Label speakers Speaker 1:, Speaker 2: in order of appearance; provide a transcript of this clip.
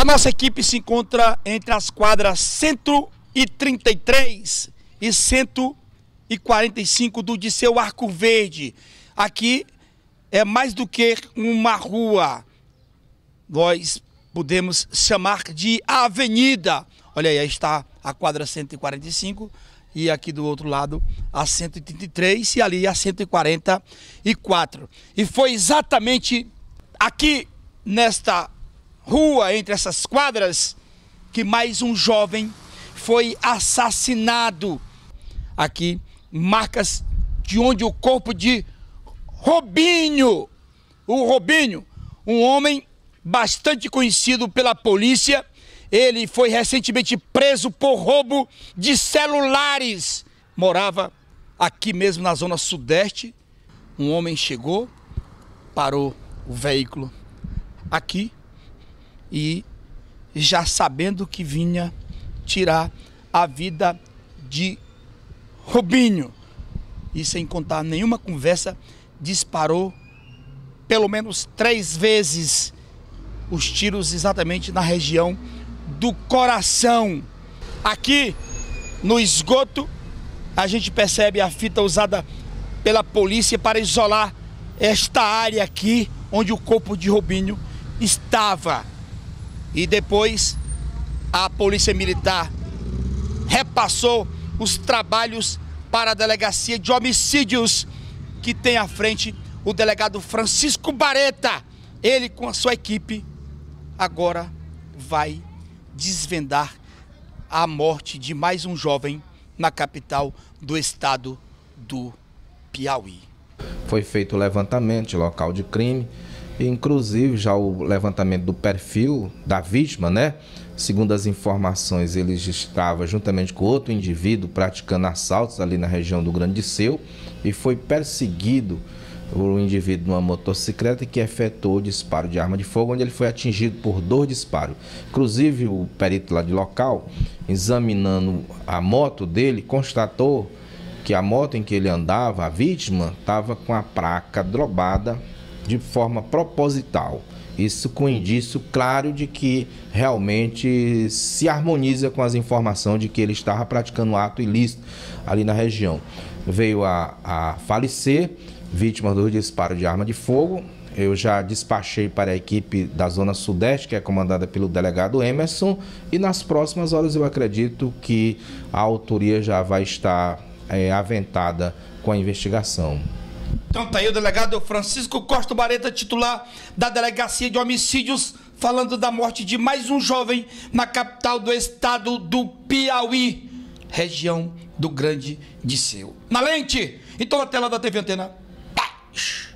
Speaker 1: A nossa equipe se encontra entre as quadras 133 e 145 do Disseu Arco Verde. Aqui é mais do que uma rua. Nós podemos chamar de avenida. Olha aí, aí está a quadra 145 e aqui do outro lado a 133 e ali a 144. E foi exatamente aqui nesta rua, entre essas quadras, que mais um jovem foi assassinado. Aqui, marcas de onde o corpo de Robinho, o Robinho, um homem bastante conhecido pela polícia, ele foi recentemente preso por roubo de celulares. Morava aqui mesmo na zona sudeste. Um homem chegou, parou o veículo aqui e já sabendo que vinha tirar a vida de Robinho. E sem contar nenhuma conversa, disparou pelo menos três vezes os tiros exatamente na região do coração. Aqui no esgoto, a gente percebe a fita usada pela polícia para isolar esta área aqui onde o corpo de Robinho estava. E depois a Polícia Militar repassou os trabalhos para a Delegacia de Homicídios, que tem à frente o delegado Francisco Bareta. Ele, com a sua equipe, agora vai desvendar a morte de mais um jovem na capital do estado do Piauí.
Speaker 2: Foi feito o levantamento de local de crime Inclusive, já o levantamento do perfil da vítima, né? Segundo as informações, ele estava juntamente com outro indivíduo praticando assaltos ali na região do Grande Seu e foi perseguido por um indivíduo numa motocicleta que efetuou o disparo de arma de fogo, onde ele foi atingido por dois disparos. Inclusive, o perito lá de local, examinando a moto dele, constatou que a moto em que ele andava, a vítima, estava com a placa drobada de forma proposital. Isso com indício claro de que realmente se harmoniza com as informações de que ele estava praticando um ato ilícito ali na região. Veio a, a falecer, vítima do disparo de arma de fogo. Eu já despachei para a equipe da Zona Sudeste, que é comandada pelo delegado Emerson, e nas próximas horas eu acredito que a autoria já vai estar é, aventada com a investigação.
Speaker 1: Então tá aí o delegado Francisco Costa Bareta, titular da Delegacia de Homicídios, falando da morte de mais um jovem na capital do estado do Piauí, região do Grande Disseu. Na lente! Então a tela da TV Antena. Pá!